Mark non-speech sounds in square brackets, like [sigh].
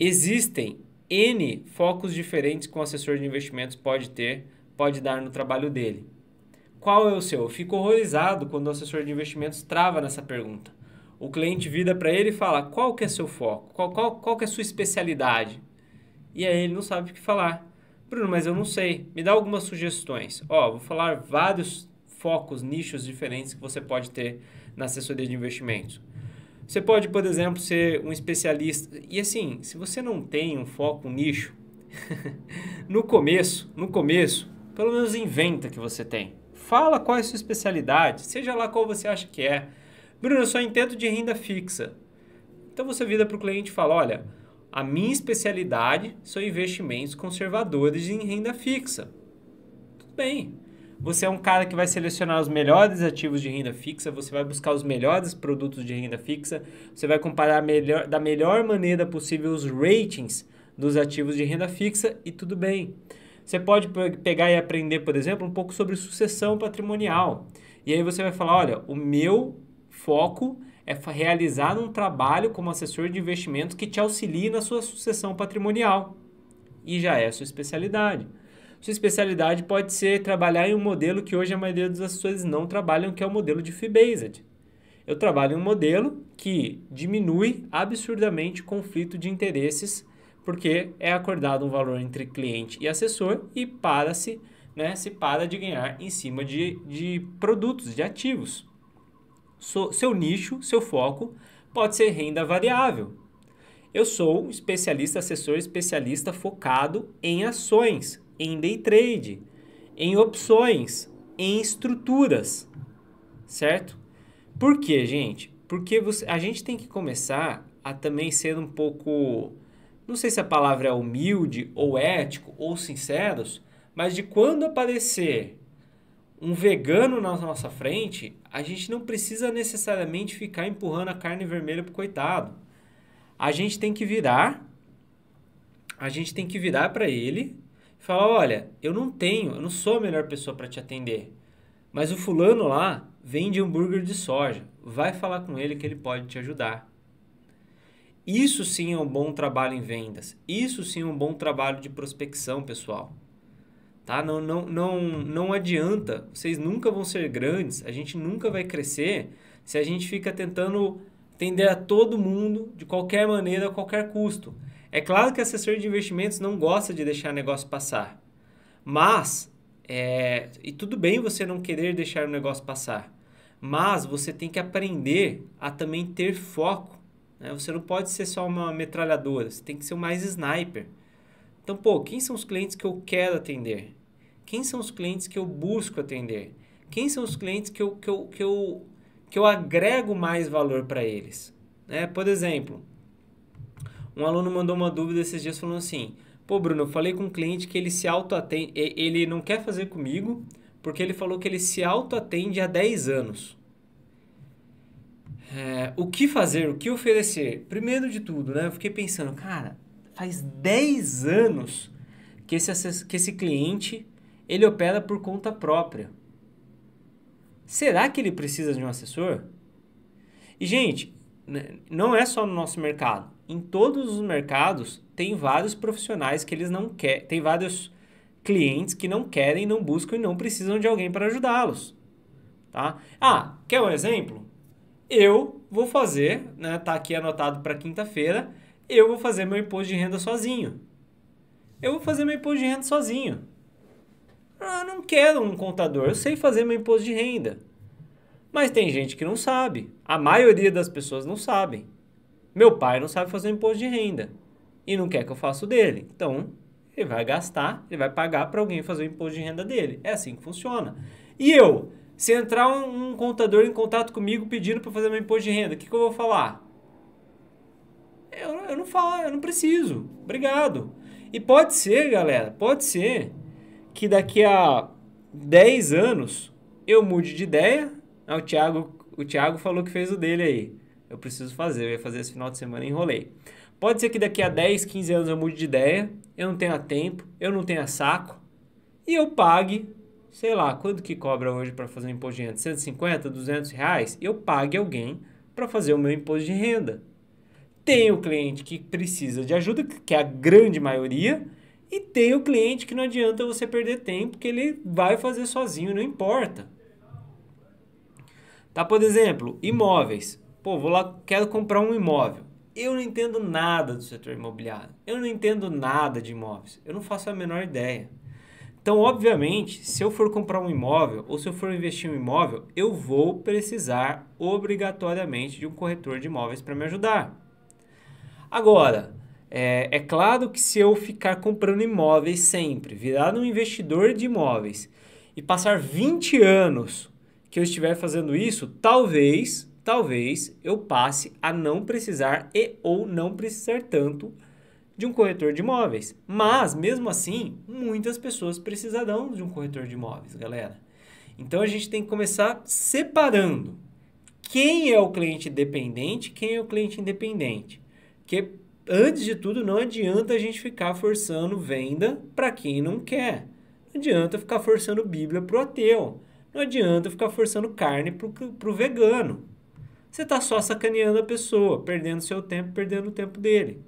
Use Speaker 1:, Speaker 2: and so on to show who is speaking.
Speaker 1: Existem N focos diferentes que um assessor de investimentos pode ter, pode dar no trabalho dele. Qual é o seu? Eu fico horrorizado quando o assessor de investimentos trava nessa pergunta. O cliente vira para ele e fala: qual que é seu foco? Qual, qual, qual que é a sua especialidade? E aí ele não sabe o que falar. Bruno, mas eu não sei. Me dá algumas sugestões. Ó, vou falar vários focos, nichos diferentes que você pode ter na assessoria de investimentos. Você pode, por exemplo, ser um especialista. E assim, se você não tem um foco, um nicho, [laughs] no começo, no começo, pelo menos inventa que você tem. Fala qual é a sua especialidade, seja lá qual você acha que é. Bruno, eu só entendo de renda fixa. Então você vira para o cliente e fala: olha, a minha especialidade são investimentos conservadores em renda fixa. Tudo bem. Você é um cara que vai selecionar os melhores ativos de renda fixa, você vai buscar os melhores produtos de renda fixa, você vai comparar melhor, da melhor maneira possível os ratings dos ativos de renda fixa e tudo bem. Você pode pegar e aprender, por exemplo, um pouco sobre sucessão patrimonial. E aí você vai falar, olha, o meu foco é realizar um trabalho como assessor de investimento que te auxilie na sua sucessão patrimonial. E já é a sua especialidade sua especialidade pode ser trabalhar em um modelo que hoje a maioria dos assessores não trabalham, que é o modelo de fee-based. Eu trabalho em um modelo que diminui absurdamente o conflito de interesses, porque é acordado um valor entre cliente e assessor e para-se, né, se para de ganhar em cima de, de produtos, de ativos. So, seu nicho, seu foco pode ser renda variável. Eu sou um especialista, assessor especialista focado em ações em day trade, em opções, em estruturas, certo? Por quê, gente? Porque você, a gente tem que começar a também ser um pouco, não sei se a palavra é humilde ou ético ou sinceros, mas de quando aparecer um vegano na nossa frente, a gente não precisa necessariamente ficar empurrando a carne vermelha pro coitado. A gente tem que virar, a gente tem que virar para ele Fala, olha, eu não tenho, eu não sou a melhor pessoa para te atender, mas o fulano lá vende hambúrguer de soja. Vai falar com ele que ele pode te ajudar. Isso sim é um bom trabalho em vendas. Isso sim é um bom trabalho de prospecção, pessoal. Tá? Não, não, não, não adianta. Vocês nunca vão ser grandes. A gente nunca vai crescer se a gente fica tentando atender a todo mundo de qualquer maneira, a qualquer custo. É claro que assessor de investimentos não gosta de deixar negócio passar, mas, é, e tudo bem você não querer deixar o negócio passar, mas você tem que aprender a também ter foco. Né? Você não pode ser só uma metralhadora, você tem que ser mais sniper. Então, pô, quem são os clientes que eu quero atender? Quem são os clientes que eu busco atender? Quem são os clientes que eu, que eu, que eu, que eu agrego mais valor para eles? Né? Por exemplo, um aluno mandou uma dúvida esses dias falando assim: "Pô, Bruno, eu falei com um cliente que ele se autoatende, ele não quer fazer comigo, porque ele falou que ele se autoatende há 10 anos." É, o que fazer, o que oferecer? Primeiro de tudo, né? Eu fiquei pensando, cara, faz 10 anos que esse, que esse cliente ele opera por conta própria. Será que ele precisa de um assessor? E, gente, né, não é só no nosso mercado. Em todos os mercados tem vários profissionais que eles não querem, tem vários clientes que não querem, não buscam e não precisam de alguém para ajudá-los. Tá? Ah, quer um exemplo? Eu vou fazer, né, tá aqui anotado para quinta-feira, eu vou fazer meu imposto de renda sozinho. Eu vou fazer meu imposto de renda sozinho. Ah, não quero um contador, eu sei fazer meu imposto de renda. Mas tem gente que não sabe. A maioria das pessoas não sabem. Meu pai não sabe fazer imposto de renda e não quer que eu faça o dele. Então, ele vai gastar, ele vai pagar para alguém fazer o imposto de renda dele. É assim que funciona. E eu, se entrar um, um contador em contato comigo pedindo para fazer meu imposto de renda, o que, que eu vou falar? Eu, eu não falo, eu não preciso. Obrigado. E pode ser, galera, pode ser que daqui a 10 anos eu mude de ideia ah, o Thiago, o Thiago falou que fez o dele aí. Eu preciso fazer, eu ia fazer esse final de semana e enrolei. Pode ser que daqui a 10, 15 anos eu mude de ideia, eu não tenha tempo, eu não tenha saco, e eu pague, sei lá, quanto que cobra hoje para fazer um imposto de renda? 150, 200 reais? Eu pague alguém para fazer o meu imposto de renda. Tem o cliente que precisa de ajuda, que é a grande maioria, e tem o cliente que não adianta você perder tempo, que ele vai fazer sozinho, não importa. Tá, por exemplo, imóveis. Pô, vou lá, quero comprar um imóvel. Eu não entendo nada do setor imobiliário. Eu não entendo nada de imóveis. Eu não faço a menor ideia. Então, obviamente, se eu for comprar um imóvel ou se eu for investir em um imóvel, eu vou precisar obrigatoriamente de um corretor de imóveis para me ajudar. Agora, é, é, claro que se eu ficar comprando imóveis sempre, virar um investidor de imóveis e passar 20 anos que eu estiver fazendo isso, talvez, talvez eu passe a não precisar e ou não precisar tanto de um corretor de imóveis. Mas, mesmo assim, muitas pessoas precisarão de um corretor de imóveis, galera. Então a gente tem que começar separando quem é o cliente dependente, quem é o cliente independente. porque antes de tudo não adianta a gente ficar forçando venda para quem não quer. Não adianta ficar forçando Bíblia para o ateu. Não adianta ficar forçando carne pro, pro vegano. Você está só sacaneando a pessoa, perdendo seu tempo, perdendo o tempo dele.